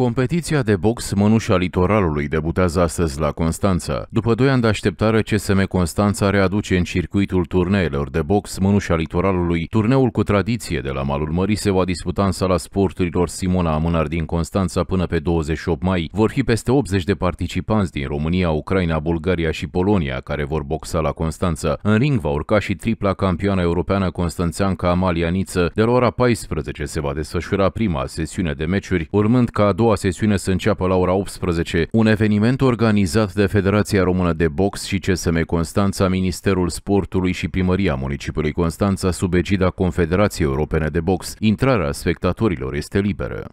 Competiția de box Mănușa Litoralului debutează astăzi la Constanța. După doi ani de așteptare, CSM Constanța readuce în circuitul turneelor de box Mănușa Litoralului. Turneul cu tradiție de la Malul Mării se va disputa în sala sporturilor Simona Amânar din Constanța până pe 28 mai. Vor fi peste 80 de participanți din România, Ucraina, Bulgaria și Polonia care vor boxa la Constanța. În ring va urca și tripla campioană europeană constanțeanca Amalia Niță. De la ora 14 se va desfășura prima sesiune de meciuri, urmând ca a doua doua sesiune să înceapă la ora 18. Un eveniment organizat de Federația Română de Box și CSM Constanța, Ministerul Sportului și Primăria Municipiului Constanța sub egida Confederației Europene de Box. Intrarea spectatorilor este liberă.